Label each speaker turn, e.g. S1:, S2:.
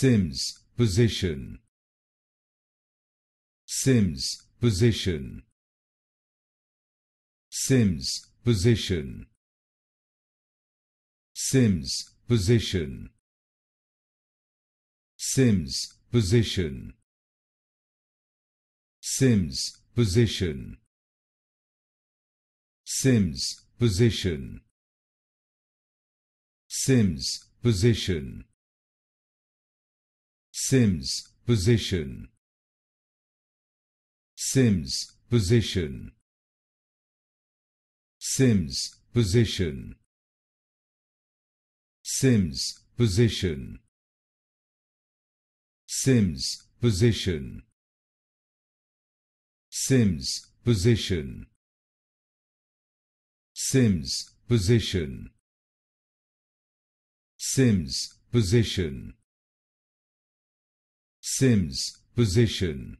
S1: Sims position Sims position Sims position Sims position Sims position Sims position Sims position Sims position Sims position Sims position Sims position Sims position Sims position Sims position Sims position Sims position Sims, position